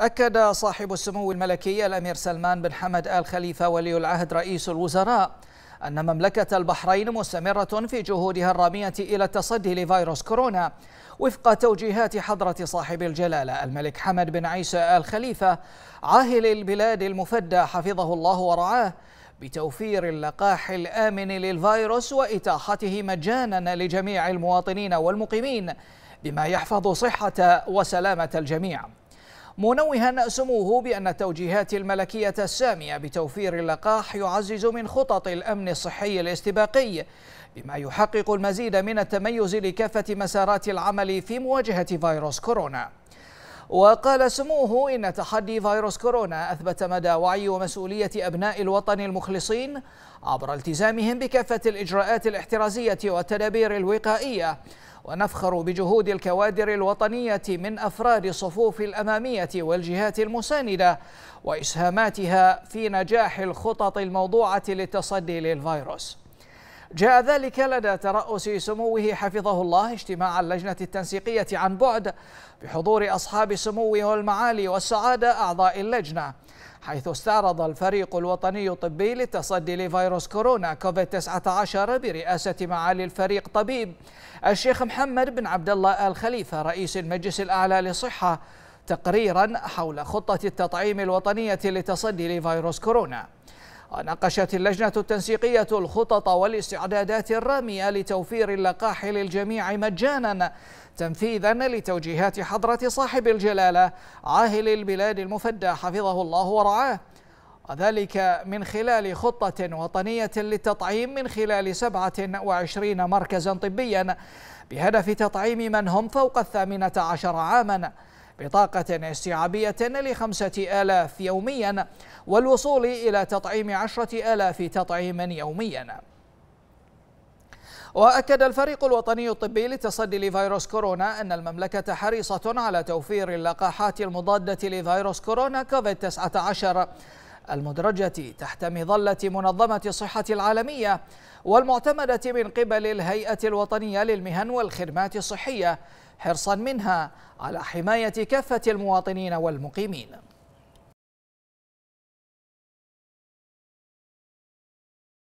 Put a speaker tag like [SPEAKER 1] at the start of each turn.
[SPEAKER 1] أكد صاحب السمو الملكي الأمير سلمان بن حمد آل خليفة ولي العهد رئيس الوزراء أن مملكة البحرين مستمرة في جهودها الرامية إلى التصدي لفيروس كورونا وفق توجيهات حضرة صاحب الجلالة الملك حمد بن عيسى آل خليفة عاهل البلاد المفدى حفظه الله ورعاه بتوفير اللقاح الآمن للفيروس وإتاحته مجانا لجميع المواطنين والمقيمين بما يحفظ صحة وسلامة الجميع منوها سموه بأن التوجيهات الملكية السامية بتوفير اللقاح يعزز من خطط الأمن الصحي الاستباقي بما يحقق المزيد من التميز لكافة مسارات العمل في مواجهة فيروس كورونا وقال سموه إن تحدي فيروس كورونا أثبت مدى وعي ومسؤولية أبناء الوطن المخلصين عبر التزامهم بكافة الإجراءات الاحترازية والتدابير الوقائية ونفخر بجهود الكوادر الوطنية من أفراد الصفوف الأمامية والجهات المساندة وإسهاماتها في نجاح الخطط الموضوعة للتصدي للفيروس جاء ذلك لدى ترأس سموه حفظه الله اجتماع اللجنة التنسيقية عن بعد بحضور أصحاب السمو والمعالي والسعادة أعضاء اللجنة حيث استعرض الفريق الوطني الطبي للتصدي لفيروس كورونا كوفيد-19 برئاسة معالي الفريق طبيب الشيخ محمد بن عبد الله خليفه رئيس المجلس الأعلى للصحة تقريرا حول خطة التطعيم الوطنية للتصدي لفيروس كورونا وناقشت اللجنة التنسيقية الخطط والاستعدادات الرامية لتوفير اللقاح للجميع مجانا تنفيذا لتوجيهات حضرة صاحب الجلالة عاهل البلاد المفدى حفظه الله ورعاه وذلك من خلال خطة وطنية للتطعيم من خلال 27 مركزا طبيا بهدف تطعيم من هم فوق الثامنة عشر عاماً بطاقة استيعابية لخمسة آلاف يوميا والوصول إلى تطعيم عشرة آلاف تطعيم يوميا وأكد الفريق الوطني الطبي للتصدي لفيروس كورونا أن المملكة حريصة على توفير اللقاحات المضادة لفيروس كورونا كوفيد 19 المدرجة تحت مظلة منظمة الصحة العالمية والمعتمدة من قبل الهيئة الوطنية للمهن والخدمات الصحية حرصا منها على حماية كافة المواطنين والمقيمين